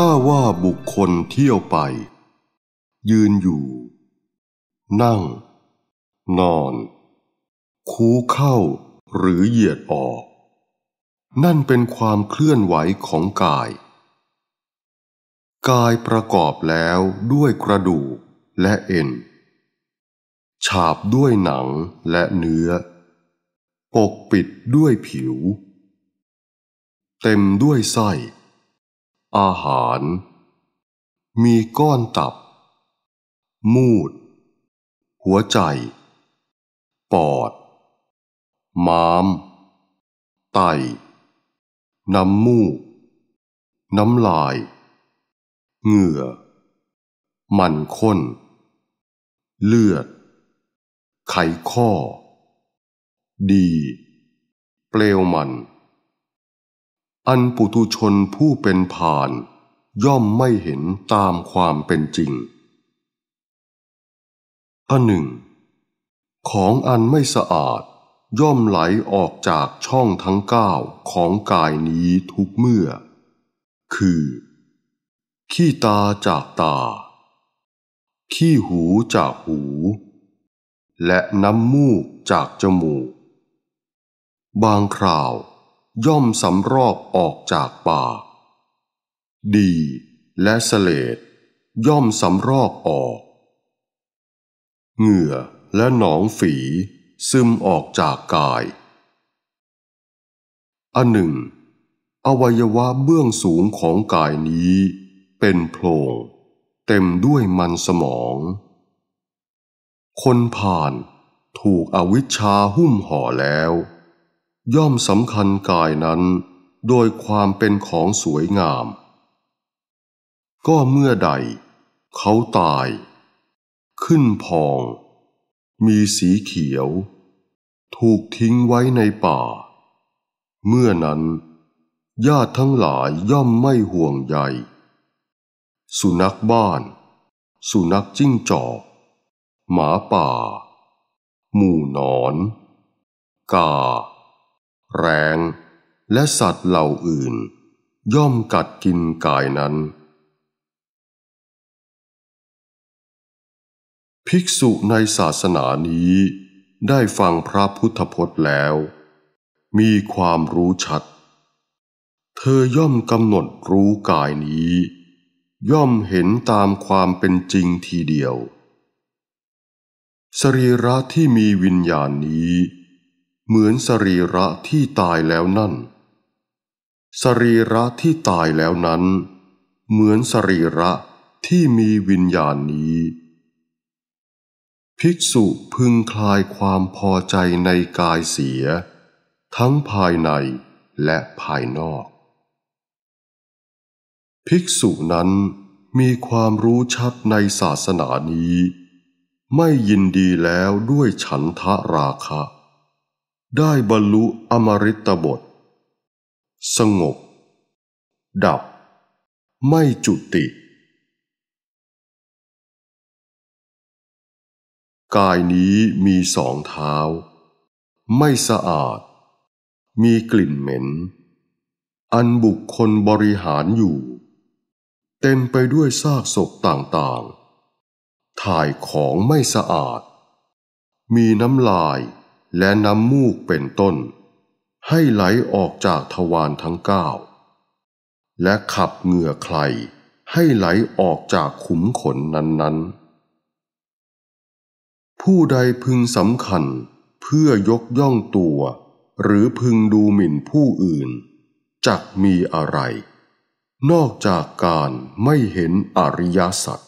ถ้าว่าบุคคลเที่ยวไป ยืนอยู่ นั่ง นอน คูเข้าหรือเหยียดออก นั่นเป็นความเคลื่อนไหวของกาย กายประกอบแล้วด้วยกระดูกและเอ็น ฉาบด้วยหนังและเนื้อ ปกปิดด้วยผิว เต็มด้วยไส้อาหาร มีก้อนตับ มูด หัวใจ ปอดม้าม ไตน้ำมูก น้ำลายเหงื่อ มันข้น เลือด ไขข้อ ดี เปลวมันอันปุตุชนผู้เป็นผ่านย่อมไม่เห็นตามความเป็นจริงอันหนึ่ง ของอันไม่สะอาดย่อมไหลออกจากช่องทั้งเก้าของกายนี้ทุกเมื่อ คือ ขี้ตาจากตา ขี้หูจากหู และน้ำมูกจากจมูก บางคราวย่อมสำรอกออกจากป่า ดีและเสลดย่อมสำรอกออกเหงื่อและหนองฝี ซึมออกจากกายอันหนึ่ง อวัยวะเบื้องสูงของกายนี้ เป็นโพรง เต็มด้วยมันสมอง คนผ่านถูกอวิชชาหุ้มห่อแล้วย่อมสำคัญกายนั้นโดยความเป็นของสวยงาม ก็เมื่อใด เขาตาย ขึ้นพอง มีสีเขียว ถูกทิ้งไว้ในป่า เมื่อนั้น ญาติทั้งหลายย่อมไม่ห่วงใยสุนักบ้าน สุนักจิ้งจอกหมาป่า หมู่นอนกาแรง และสัตว์เหล่าอื่น ย่อมกัดกินกายนั้น ภิกษุในศาสนานี้ได้ฟังพระพุทธพจน์แล้ว มีความรู้ชัด เธอย่อมกำหนดรู้กายนี้ ย่อมเห็นตามความเป็นจริงทีเดียว สรีระที่มีวิญญาณนี้เหมือนสรีระที่ตายแล้วนั่น สรีระที่ตายแล้วนั้น เหมือนสรีระที่มีวิญญาณนี้ ภิกษุพึงคลายความพอใจในกายเสีย ทั้งภายในและภายนอก ภิกษุนั้นมีความรู้ชัดในศาสนานี้ ไม่ยินดีแล้วด้วยฉันทะราคะได้บรรลุอมริตบท สงบดับ ไม่จุติ กายนี้มีสองเท้า ไม่สะอาด มีกลิ่นเหม็น อันบุคคลบริหารอยู่ เต็มไปด้วยซากศพต่างๆ ถ่ายของไม่สะอาด มีน้ำลายและน้ำมูกเป็นต้น ให้ไหลออกจากทวารทั้งเก้าและขับเหงื่อใครให้ไหลออกจากขุมขนนั้น ๆ ผู้ใดพึงสำคัญเพื่อยกย่องตัว หรือพึงดูหมิ่นผู้อื่น จักมีอะไร นอกจากการไม่เห็นอริยสัจ